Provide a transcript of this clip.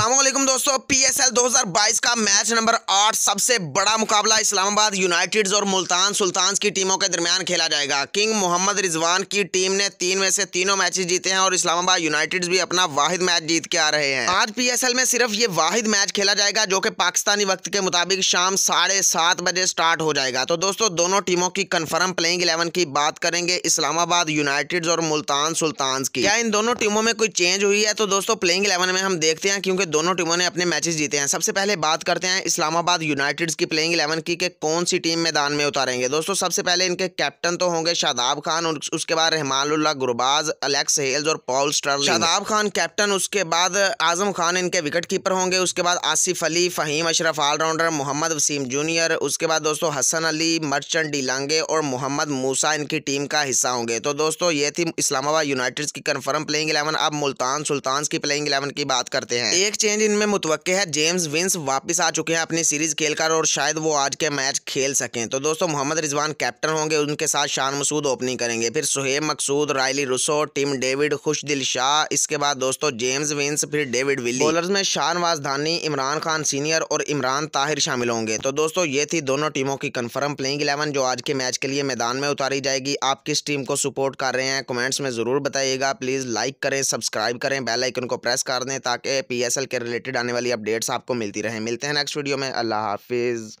असलम दोस्तों पीएसएल 2022 का match number आठ सबसे बड़ा मुकाबला इस्लामाबाद यूनाइटेड्स और मुल्तान सुल्तान्स की टीमों के दरमियान खेला जाएगा किंग मोहम्मद रिजवान की टीम ने तीन में से तीनों मैचेस जीते हैं और इस्लामाबाद यूनाइटेड्स भी अपना वाहिद मैच जीत के आ रहे हैं आज पी में सिर्फ ये वाहिद मैच खेला जाएगा जो कि पाकिस्तानी वक्त के मुताबिक शाम साढ़े सात बजे स्टार्ट हो जाएगा तो दोस्तों दोनों टीमों की कन्फर्म प्लेइंग इलेवन की बात करेंगे इस्लामाबाद यूनाइटेड और मुल्तान सुल्तान की क्या इन दोनों टीमों में कोई चेंज हुई है तो दोस्तों प्लेइंग इलेवन में हम देखते हैं क्योंकि हुए दोनों टीमों ने अपने मैचेस जीते हैं सबसे पहले बात करते हैं इस्लामाबाद यूनाइटेड्स की प्लेइंग इलेवन की कि कौन सी टीम मैदान में उतारेंगे दोस्तों सबसे पहले इनके कैप्टन तो होंगे शादाब खान उसके बाद रहमानुल्ला गुरबाज अलेक्स हेल्स और Paul Shadab Khan captain उसके बाद आजम खान इनके विकेट कीपर होंगे उसके बाद आसिफ अली फहीम अशरफ ऑलराउंडर मोहम्मद वसीम जूनियर उसके बाद दोस्तों हसन अली मर्चेंट लांगे और मोहम्मद मूसा इनकी टीम का हिस्सा होंगे तो दोस्तों ये थी इस्लामाबाद यूनाइटेड्स की कन्फर्म प्लेइंग इलेवन अब मुल्तान सुल्तान की प्लेइंग इलेवन की बात करते हैं एक एक चेंज इनमें मुतव है जेम्स विंस वापस आ चुके हैं अपनी सीरीज खेलकर और शायद वो आज के मैच खेल सकें तो दोस्तों मोहम्मद रिजवान कैप्टन होंगे उनके साथ शान मसूद ओपनिंग करेंगे फिर Sohaib Maqsood Rilee Rossouw team David Khushdil Shah इसके बाद दोस्तों जेम्स विंस फिर डेविड विली बॉलर्स में शान धानी इमरान खान सीनियर और इमरान ताहिर शामिल होंगे तो दोस्तों ये थी दोनों टीमों की कन्फर्म प्लेइंग इलेवन जो आज के मैच के लिए मैदान में उतारी जाएगी आप किस टीम को सपोर्ट कर रहे हैं कमेंट्स में जरूर बताइएगा प्लीज लाइक करें सब्सक्राइब करें बेलाइकन को प्रेस कर दें ताकि पी के रिलेटेड आने वाली अपडेट्स आपको मिलती रहे मिलते हैं नेक्स्ट वीडियो में अल्लाह हाफिज़